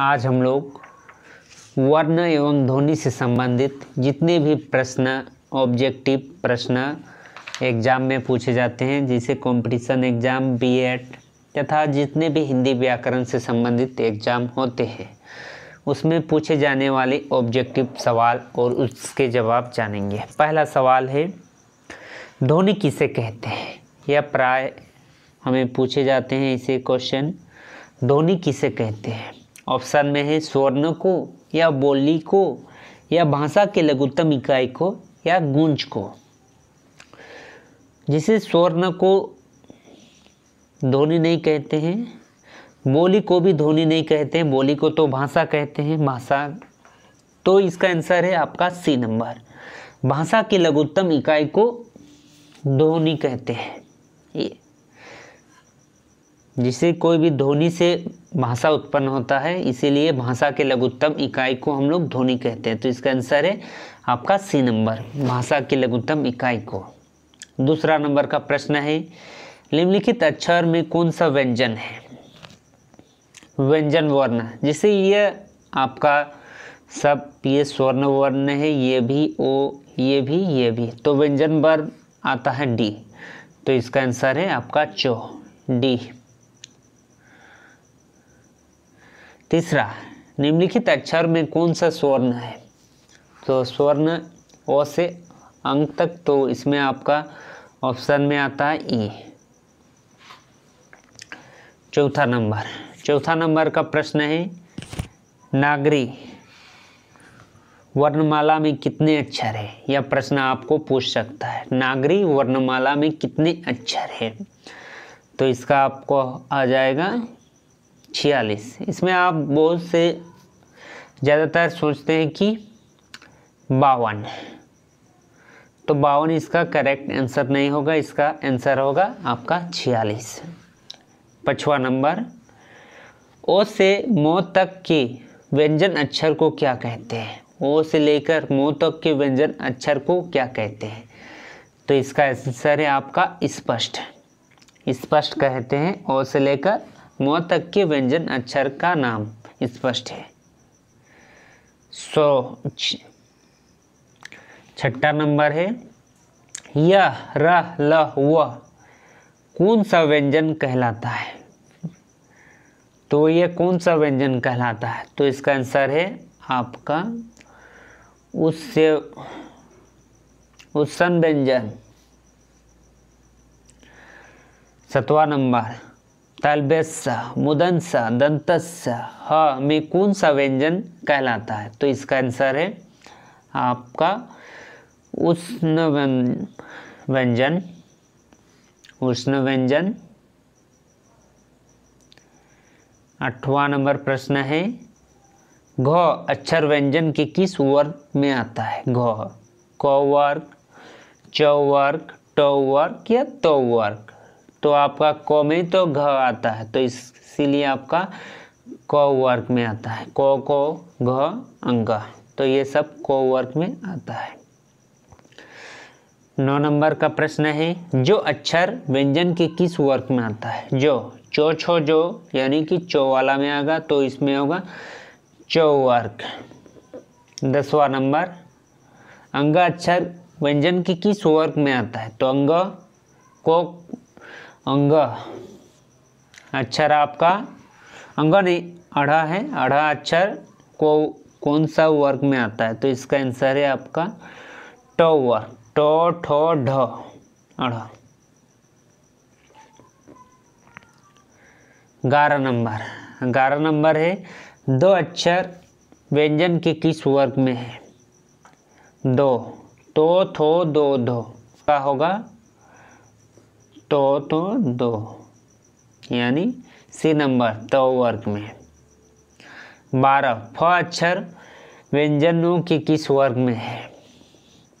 आज हम लोग वर्ण एवं ध्वनि से संबंधित जितने भी प्रश्न ऑब्जेक्टिव प्रश्न एग्जाम में पूछे जाते हैं जैसे कंपटीशन एग्जाम बीएड तथा जितने भी हिंदी व्याकरण से संबंधित एग्जाम होते हैं उसमें पूछे जाने वाले ऑब्जेक्टिव सवाल और उसके जवाब जानेंगे पहला सवाल है ध्वनि किसे कहते हैं यह प्राय हमें पूछे जाते हैं इसे क्वेश्चन ध्वनि किसे कहते हैं ऑप्शन में है स्वर्ण को या बोली को या भाषा के लघुत्तम इकाई को या गूंज को जिसे स्वर्ण को ध्वनि नहीं कहते हैं बोली को भी ध्वनि नहीं कहते हैं बोली को तो भाषा कहते हैं भाषा तो इसका आंसर है आपका सी नंबर भाषा की लघुत्तम इकाई को ध्वनि कहते हैं ये जिसे कोई भी ध्वनि से भाषा उत्पन्न होता है इसीलिए भाषा के लघुत्तम इकाई को हम लोग ध्वनि कहते हैं तो इसका आंसर है आपका सी नंबर भाषा की लघुत्तम इकाई को दूसरा नंबर का प्रश्न है निम्नलिखित अक्षर में कौन सा व्यंजन है व्यंजन वर्ण जिसे ये आपका सब ये स्वर्ण वर्ण है ये भी ओ ये भी ये भी तो व्यंजन वर्ण आता है डी तो इसका आंसर है आपका चो डी तीसरा निम्नलिखित अक्षर में कौन सा स्वर्ण है तो स्वर्ण ओ से अंक तक तो इसमें आपका ऑप्शन में आता है ई चौथा नंबर चौथा नंबर का प्रश्न है नागरी वर्णमाला में कितने अक्षर है यह प्रश्न आपको पूछ सकता है नागरी वर्णमाला में कितने अक्षर है तो इसका आपको आ जाएगा छियालीस इसमें आप बहुत से ज़्यादातर सोचते हैं कि बावन तो बावन इसका करेक्ट आंसर नहीं होगा इसका आंसर होगा आपका छियालीस पछवा नंबर ओ से मो तक के व्यंजन अक्षर को क्या कहते हैं ओ से लेकर मो तक के व्यंजन अक्षर को क्या कहते हैं तो इसका आंसर है आपका स्पष्ट स्पष्ट कहते हैं ओ से लेकर म के व्यंजन अक्षर का नाम स्पष्ट है सो छठा नंबर है यह र ल व कौन सा व्यंजन कहलाता है तो यह कौन सा व्यंजन कहलाता है तो इसका आंसर है आपका उससे उत्सन व्यंजन सतवा नंबर तालबेस मुदंस दंतस ह में कौन सा व्यंजन कहलाता है तो इसका आंसर है आपका उष्ण व्यंजन उष्ण व्यंजन अठवा नंबर प्रश्न है घ अक्षर व्यंजन के किस वर्ग में आता है घ क वर्ग च वर्ग ट वर्ग या त वर्ग तो आपका क में तो घ आता है तो इसीलिए आपका क वर्क में आता है क को घ अंग तो ये सब क वर्क में आता है नौ नंबर का प्रश्न है जो अक्षर व्यंजन के किस वर्क में आता है जो चो छो जो यानी कि चो वाला में आगा तो इसमें होगा चो वर्क दसवा नंबर अंग अक्षर व्यंजन के किस वर्क में आता है तो अंग को अंग अक्षर आपका अंग नहीं अढ़ा है अढ़ा अक्षर को कौन सा वर्ग में आता है तो इसका आंसर है आपका ट वर्ग ट ठ ढ अढ़ा ग्यारह नंबर ग्यारह नंबर है दो अक्षर व्यंजन के किस वर्ग में है दो तो थो दो धो का होगा तो तो दो यानी सी नंबर तो वर्ग में बारह फ अक्षर व्यंजनों के किस वर्ग में है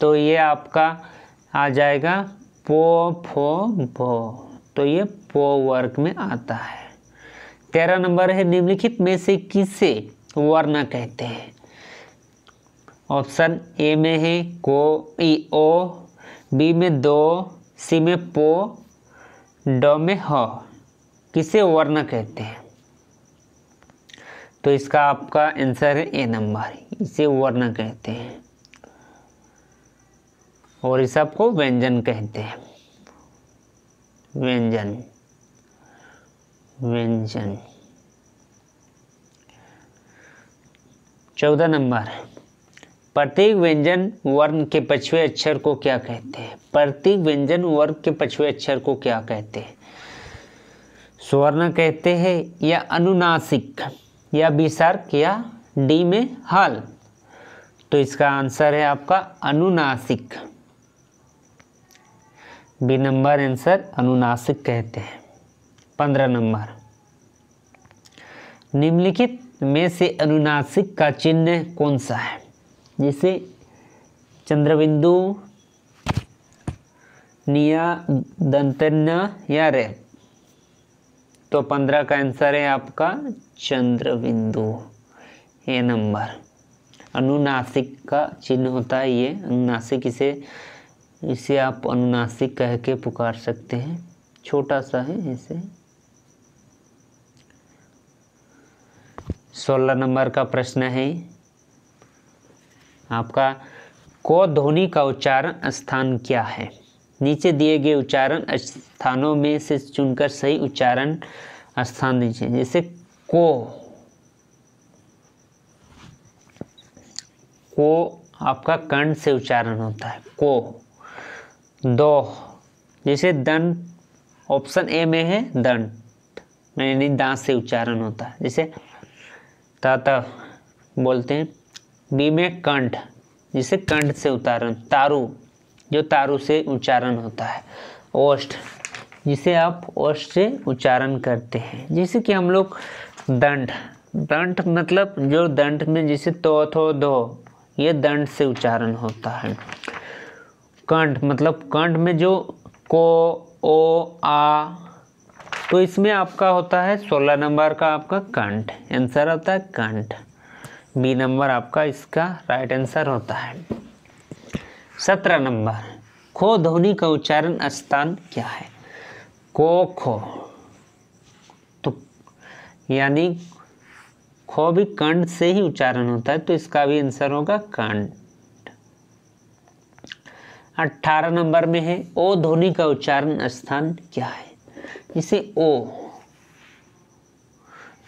तो ये आपका आ जाएगा पो फो भो तो ये पो वर्ग में आता है तेरह नंबर है निम्नलिखित में से किसे वर्ण कहते हैं ऑप्शन ए में है को ई ओ बी में दो सी में पो ड में ह किसे वर्ण कहते हैं तो इसका आपका आंसर है ए नंबर इसे वर्ण कहते हैं और इस आपको व्यंजन कहते हैं व्यंजन व्यंजन चौदह नंबर प्रत्येक व्यंजन वर्ण के पछुए अक्षर को क्या कहते हैं प्रत्येक व्यंजन वर्ग के पछुए अक्षर को क्या कहते हैं स्वर्ण कहते हैं या अनुनासिक या विसर्ग या डी में हल तो इसका आंसर है आपका अनुनासिक बी नंबर आंसर अनुनासिक कहते हैं पंद्रह नंबर निम्नलिखित में से अनुनासिक का चिन्ह कौन सा है जैसे चंद्रबिंदु निया दंतन्य या रे तो पंद्रह का आंसर है आपका चंद्रबिंदु ये नंबर अनुनासिक का चिन्ह होता है ये अनुनासिक इसे इसे आप अनुनासिक कह के पुकार सकते हैं छोटा सा है ऐसे सोलह नंबर का प्रश्न है आपका को ध्वनि का उच्चारण स्थान क्या है नीचे दिए गए उच्चारण स्थानों में से चुनकर सही उच्चारण स्थान दीजिए जैसे को को आपका कर्ण से उच्चारण होता है को दो जैसे दन ऑप्शन ए में है दन यानी दांत से उच्चारण होता है जैसे ताता बोलते हैं बी में कंठ जिसे कंठ से उतारण तारू जो तारू से उच्चारण होता है ओष्ठ जिसे आप ओष्ठ से उच्चारण करते हैं जैसे कि हम लोग दंड दंड मतलब जो दंड में जैसे तो थो दो ये दंड से उच्चारण होता है कंठ मतलब कंठ में जो को ओ आ तो इसमें आपका होता है सोलह नंबर का आपका कंठ आंसर होता है कंठ बी नंबर आपका इसका राइट आंसर होता है सत्रह नंबर खो ध्वनि का उच्चारण स्थान क्या है को खो तो यानी खो भी कंड से ही उच्चारण होता है तो इसका भी आंसर होगा कंड अठारह नंबर में है ओ ध्वनि का उच्चारण स्थान क्या है इसे ओ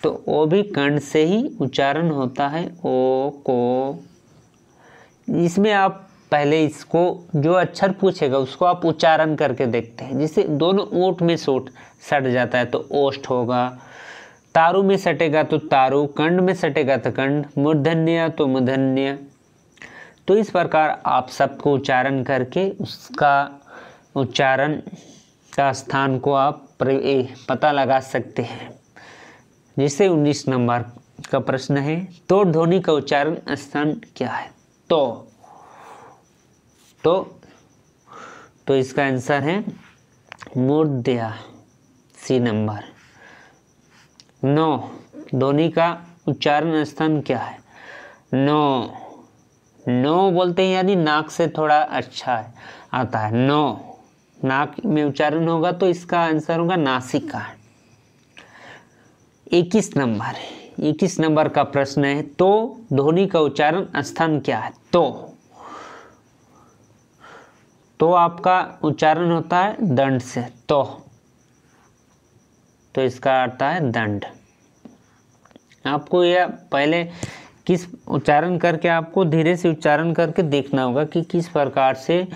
तो ओ भी कर्ण से ही उच्चारण होता है ओ को इसमें आप पहले इसको जो अक्षर पूछेगा उसको आप उच्चारण करके देखते हैं जिससे दोनों ओट में सोट सट जाता है तो ओष्ट होगा तारु में सटेगा तो तारु कंड में सटेगा तो कंड मूर्धन्य तो मूर्धन्य तो इस प्रकार आप सबको उच्चारण करके उसका उच्चारण का स्थान को आप पता लगा सकते हैं जैसे 19 नंबर का प्रश्न है तो ध्वनि का उच्चारण स्थान क्या है तो तो तो इसका आंसर है मुर्दया सी नंबर नौ ध्वनि का उच्चारण स्थान क्या है नो नो बोलते हैं यानी नाक से थोड़ा अच्छा है आता है नौ नाक में उच्चारण होगा तो इसका आंसर होगा नासिका इक्कीस नंबर इक्कीस नंबर का प्रश्न है तो ध्वनि का उच्चारण स्थान क्या है तो तो आपका उच्चारण होता है दंड से तो तो इसका अर्थ है दंड आपको यह पहले किस उच्चारण करके आपको धीरे से उच्चारण करके देखना होगा कि किस प्रकार से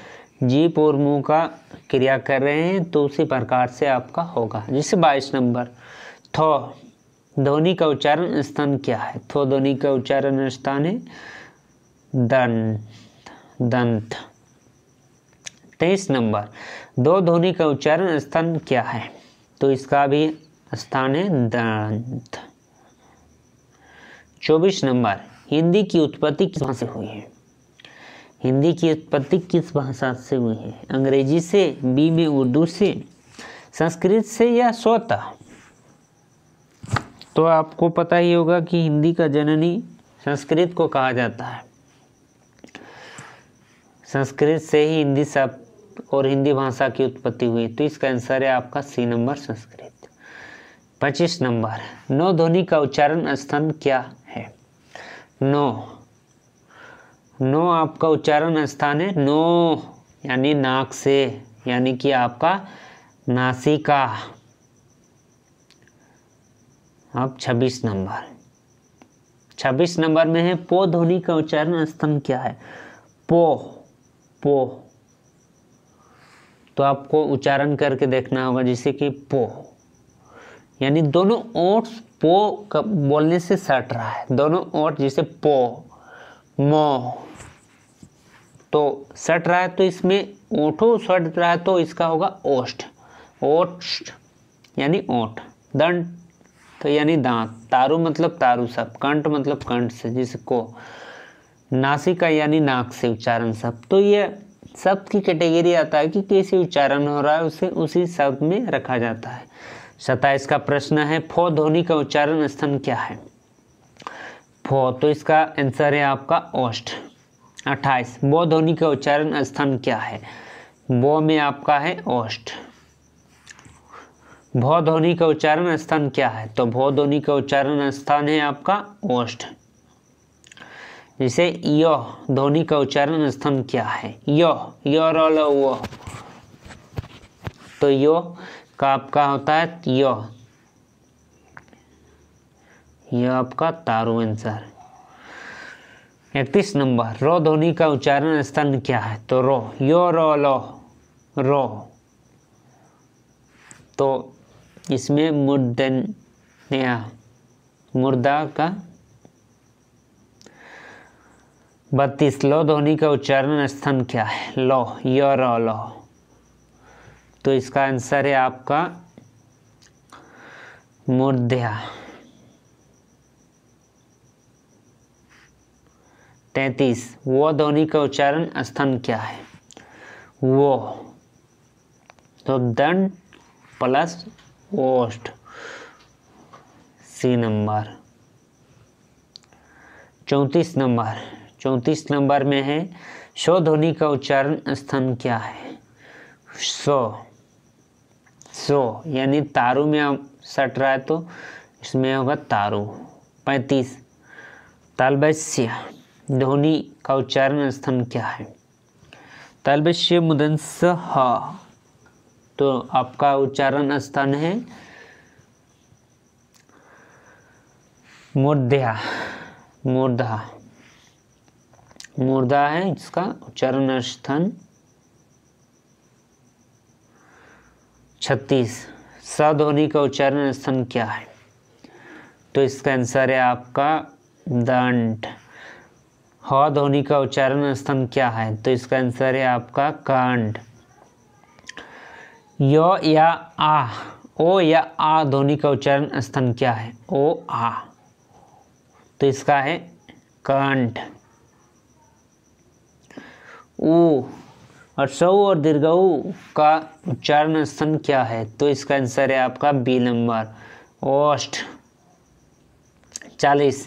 जीप और मुंह का क्रिया कर रहे हैं तो उसी प्रकार से आपका होगा जैसे बाईस नंबर थो ध्वनि का उच्चारण स्थान क्या है थो ध्वनि का उच्चारण स्थान है दंत दंत तेईस नंबर दो ध्वनि का उच्चारण स्थान क्या है तो इसका भी स्थान है दंत चौबीस नंबर हिंदी की उत्पत्ति किस भाषा से हुई है हिंदी की उत्पत्ति किस भाषा से हुई है अंग्रेजी से बी में उर्दू से संस्कृत से या स्वतः तो आपको पता ही होगा कि हिंदी का जननी संस्कृत को कहा जाता है संस्कृत से ही हिंदी शब्द और हिंदी भाषा की उत्पत्ति हुई तो इसका आंसर है आपका सी नंबर संस्कृत पच्चीस नंबर नौ ध्वनि का उच्चारण स्थान क्या है नो नो आपका उच्चारण स्थान है नो यानी नाक से यानी कि आपका नासिका अब 26 नंबर 26 नंबर में है पो ध्वनि का उच्चारण स्तंभ क्या है पो पो तो आपको उच्चारण करके देखना होगा जैसे कि पो यानी दोनों ओट पो का बोलने से सट रहा है दोनों ओट जैसे पो मो तो सट रहा है तो इसमें ओठो सट रहा है तो इसका होगा ओष्ट ओष्ट यानी ओठ दंड तो यानी दांत तारु मतलब तारु सब कंठ मतलब कंठ से जिसको नासिका यानी नाक से उच्चारण सब तो ये शब्द की कैटेगरी आता है कि कैसे उच्चारण हो रहा है उसे उसी शब्द में रखा जाता है सताइस का प्रश्न है फो ध्वनि का उच्चारण स्थान क्या है फो तो इसका आंसर है आपका ओष्ट अट्ठाईस बो ध्वनि का उच्चारण स्थान क्या है बो में आपका है ओष्ट भौध्वनि का उच्चारण स्थान क्या है तो भौध्वनि का उच्चारण स्थान है आपका ओष्ठ जैसे य ध्वनि का उच्चारण स्थान क्या है यो यो रोल तो यो का आपका होता है यो यह आपका तारु आंसर इकतीस नंबर रो ध्वनि का उच्चारण स्थान क्या है तो रो यो रो लो रो तो इसमें मुर्दन मुर्दा का बत्तीस लो ध्वनि का उच्चारण स्थान क्या है लो योर लो तो इसका आंसर है आपका मुर्दया तैतीस वो ध्वनि का उच्चारण स्थान क्या है वो तो दंड प्लस ओस्ट सी नंबर चौंतीस नंबर चौंतीस नंबर में है शो ध्वनि का उच्चारण स्थान क्या है सो सो यानी तारू में सट रहा है तो इसमें होगा तारू पैंतीस तालबस्य ध्वनि का उच्चारण स्थान क्या है तालबस्य मुदंस तो आपका उच्चारण स्थान है मुर्दा मुर्दा मुर्दा है इसका उच्चारण स्थान छत्तीस स ध्वनि का उच्चारण स्थान क्या है तो इसका आंसर है आपका दंड ह ध्वनि का उच्चारण स्थान क्या है तो इसका आंसर है आपका कांड य या आ ओ या आ ध्वनि का उच्चारण स्थान क्या है ओ आ तो इसका है कंठ उ और सौ और दीर्घऊ का उच्चारण स्थान क्या है तो इसका आंसर है आपका बी नंबर ओष्ठ चालीस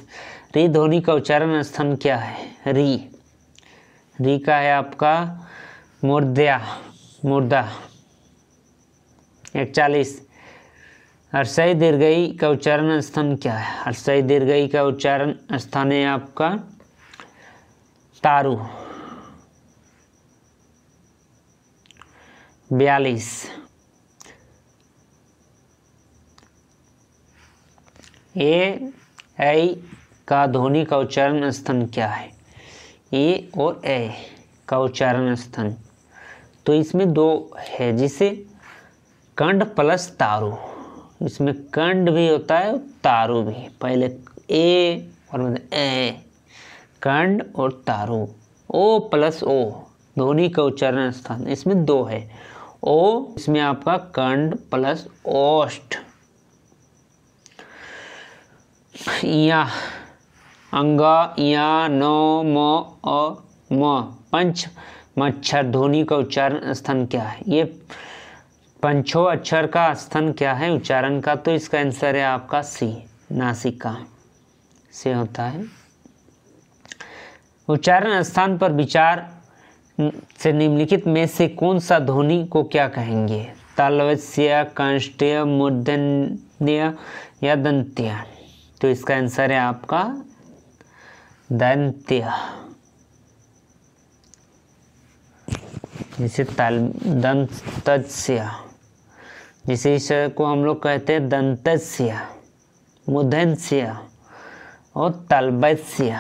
री ध्वनि का उच्चारण स्थान क्या है री री का है आपका मुर्द्या मुर्दा इकतालीस अरसई दीर्घई का उच्चारण स्थान क्या है अरसई दीर्घई का उच्चारण स्थान है आपका तारू बयालीस ए ऐ का ध्वनि का उच्चारण स्थान क्या है ए और ए का उच्चारण स्थान तो इसमें दो है जिसे कंड प्लस तारू इसमें कंड भी होता है तारू भी पहले ए और मतलब ए कंड और तारू ओ प्लस ओ ध्वनि का उच्चारण स्थान इसमें दो है ओ इसमें आपका कंड प्लस ओष्ट या अंग या नो म म पंच मच्छर ध्वनि का उच्चारण स्थान क्या है ये पंचो अक्षर का स्थान क्या है उच्चारण का तो इसका आंसर है आपका सी नासिका से होता है उच्चारण स्थान पर विचार से निम्नलिखित में से कौन सा ध्वनि को क्या कहेंगे तालवस्य कंष्टय मूर्धन्य या दंत्य तो इसका आंसर है आपका दंत्य जैसे ताल दंत इसी ईश्वर को हम लोग कहते हैं दंतस्य मुदंस्य और तलबस्य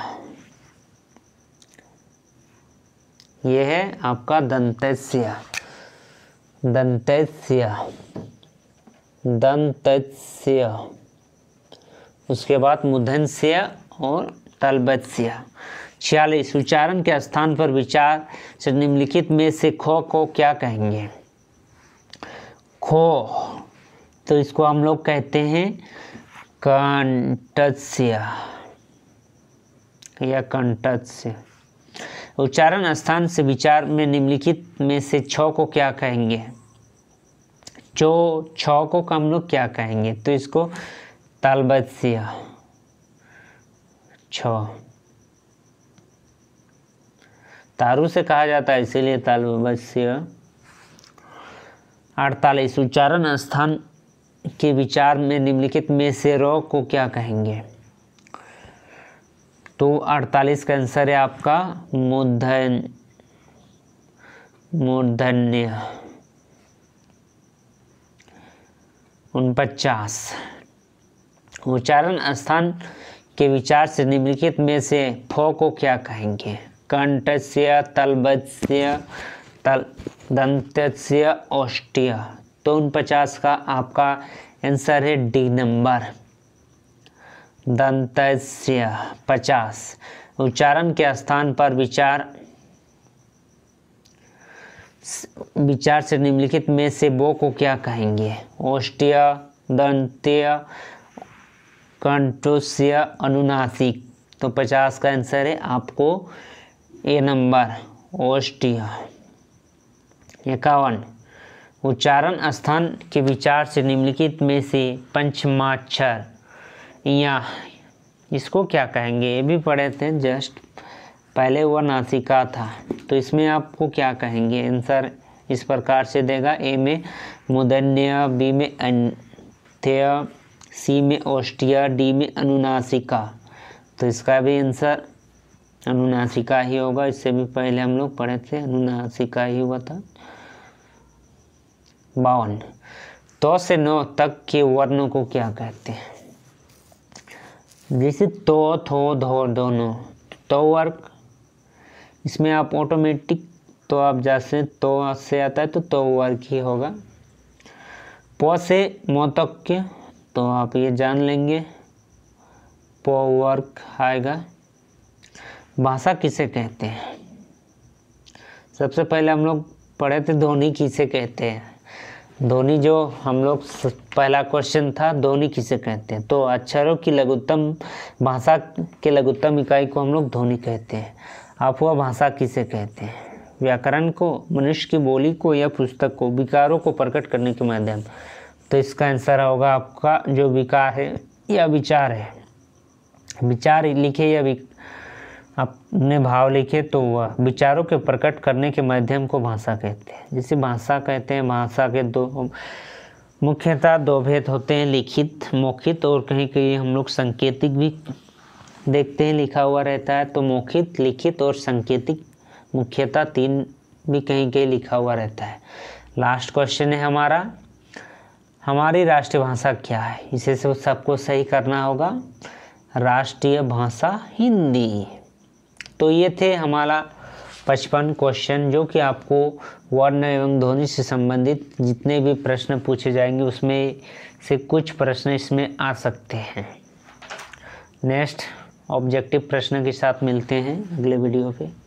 ये है आपका दंतस्य दंतस्य दंतस्य उसके बाद मुदंस्य और तलबस्य छियालीस उच्चारण के स्थान पर विचार से निम्नलिखित में से खो को क्या कहेंगे खो तो इसको हम लोग कहते हैं कंटस्य या कंटस्य उच्चारण स्थान से विचार में निम्नलिखित में से छ को क्या कहेंगे जो छ को हम लोग क्या कहेंगे तो इसको तालबत्स्य छ तारू से कहा जाता है इसीलिए तालबत्स्य अड़तालीस उच्चारण स्थान के विचार में निम्नलिखित में से रॉ को क्या कहेंगे तो अड़तालीस का आंसर है आपका मूर्धन मूर्धन्य उनपचास उच्चारण स्थान के विचार से निम्नलिखित में से फो को क्या कहेंगे कंठस्य तलबस्य तल दंत्य ऑस्टिया तो उन पचास का आपका आंसर है डी नंबर दंत्य पचास उच्चारण के स्थान पर विचार विचार से निम्नलिखित में से वो को क्या कहेंगे ओष्टिया दंत्य कंटोसिया अनुनासिक तो पचास का आंसर है आपको ए नंबर ओष्टिया इक्यावन उच्चारण स्थान के विचार से निम्नलिखित में से पंचमाक्षर या इसको क्या कहेंगे ये भी पढ़े थे जस्ट पहले वह नासिका था तो इसमें आपको क्या कहेंगे आंसर इस प्रकार से देगा ए में मुदन्य बी में अंत्य सी में ओष्टिया डी में अनुनासिका तो इसका भी आंसर अनुनासिका ही होगा इससे भी पहले हम लोग पढ़े थे अनुनासिका ही हुआ था बावन तो से नौ तक के वर्णों को क्या कहते हैं जैसे तो थो धो दोनों तो वर्ग इसमें आप ऑटोमेटिक तो आप जैसे तो से आता है तो तो वर्ग ही होगा पो से मौ तक के तो आप ये जान लेंगे पो वर्क आएगा भाषा किसे कहते हैं सबसे पहले हम लोग पढ़े थे धोनी किसे कहते हैं धोनी जो हम लोग पहला क्वेश्चन था धोनी किसे कहते हैं तो अक्षरों की लघुत्तम भाषा के लघुत्तम इकाई को हम लोग धोनी कहते हैं आप वह भाषा किसे कहते हैं व्याकरण को मनुष्य की बोली को या पुस्तक को विकारों को प्रकट करने के माध्यम तो इसका आंसर होगा आपका जो विकार है या विचार है विचार लिखे या अपने भाव लिखे तो वह विचारों के प्रकट करने के माध्यम को भाषा कहते हैं जिसे भाषा कहते हैं भाषा के दो मुख्यतः दो भेद होते हैं लिखित मौखित और कहीं कहीं हम लोग संकेतिक भी देखते हैं लिखा हुआ रहता है तो मौखित लिखित और संकेतिक मुख्यतः तीन भी कहीं कहीं लिखा हुआ रहता है लास्ट क्वेश्चन है हमारा हमारी राष्ट्रभाषा क्या है इसे सबको सही करना होगा राष्ट्रीय भाषा हिंदी तो ये थे हमारा पचपन क्वेश्चन जो कि आपको वर्ण एवं ध्वनि से संबंधित जितने भी प्रश्न पूछे जाएंगे उसमें से कुछ प्रश्न इसमें आ सकते हैं नेक्स्ट ऑब्जेक्टिव प्रश्न के साथ मिलते हैं अगले वीडियो पे